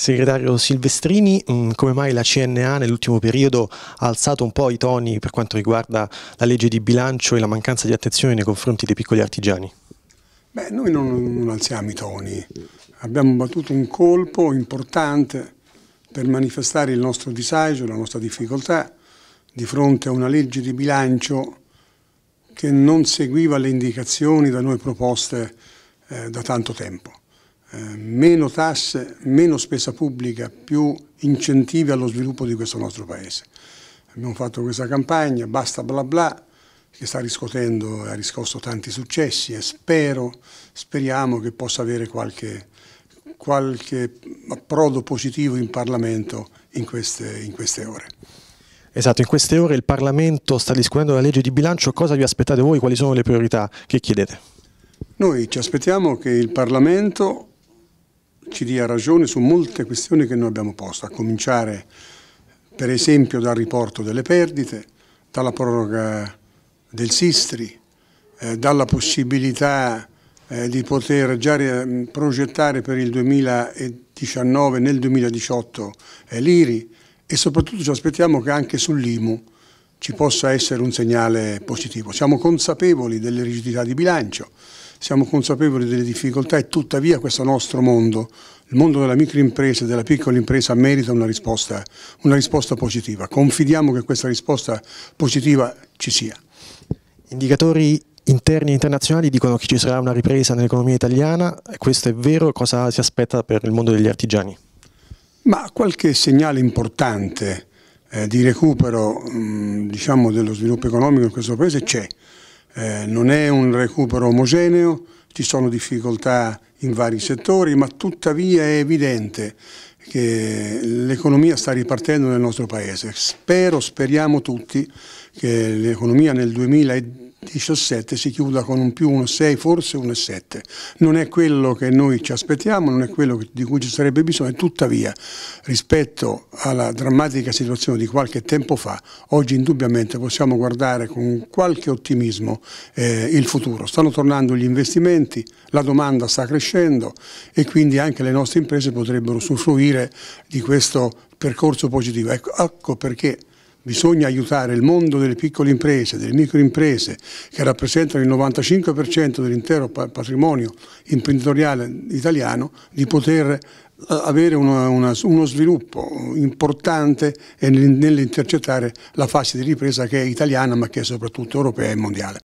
Segretario Silvestrini, mm, come mai la CNA nell'ultimo periodo ha alzato un po' i toni per quanto riguarda la legge di bilancio e la mancanza di attenzione nei confronti dei piccoli artigiani? Beh, noi non, non alziamo i toni, abbiamo battuto un colpo importante per manifestare il nostro disagio, la nostra difficoltà di fronte a una legge di bilancio che non seguiva le indicazioni da noi proposte eh, da tanto tempo. Eh, meno tasse, meno spesa pubblica, più incentivi allo sviluppo di questo nostro paese. Abbiamo fatto questa campagna, basta bla bla, che sta riscotendo e ha riscosso tanti successi e spero, speriamo che possa avere qualche, qualche approdo positivo in Parlamento in queste, in queste ore. Esatto, in queste ore il Parlamento sta discutendo la legge di bilancio, cosa vi aspettate voi, quali sono le priorità che chiedete? Noi ci aspettiamo che il Parlamento ci dia ragione su molte questioni che noi abbiamo posto, a cominciare per esempio dal riporto delle perdite, dalla proroga del Sistri, eh, dalla possibilità eh, di poter già mm, progettare per il 2019, nel 2018 eh, l'IRI e soprattutto ci aspettiamo che anche sull'IMU ci possa essere un segnale positivo. Siamo consapevoli delle rigidità di bilancio, siamo consapevoli delle difficoltà e tuttavia questo nostro mondo, il mondo della microimpresa e della piccola impresa merita una risposta, una risposta positiva. Confidiamo che questa risposta positiva ci sia. Indicatori interni e internazionali dicono che ci sarà una ripresa nell'economia italiana, questo è vero, cosa si aspetta per il mondo degli artigiani? Ma qualche segnale importante eh, di recupero mh, mm, diciamo, dello sviluppo economico in questo paese c'è eh, non è un recupero omogeneo, ci sono difficoltà in vari settori, ma tuttavia è evidente che l'economia sta ripartendo nel nostro Paese. Spero, speriamo tutti che l'economia nel 2017 si chiuda con un più 1,6, forse 1,7. Non è quello che noi ci aspettiamo, non è quello di cui ci sarebbe bisogno, tuttavia rispetto alla drammatica situazione di qualche tempo fa, oggi indubbiamente possiamo guardare con qualche ottimismo eh, il futuro. Stanno tornando gli investimenti, la domanda sta crescendo e quindi anche le nostre imprese potrebbero usufruire di questo percorso positivo. Ecco, ecco perché Bisogna aiutare il mondo delle piccole imprese, delle microimprese che rappresentano il 95% dell'intero patrimonio imprenditoriale italiano di poter eh, avere una, una, uno sviluppo importante nell'intercettare la fase di ripresa che è italiana ma che è soprattutto europea e mondiale.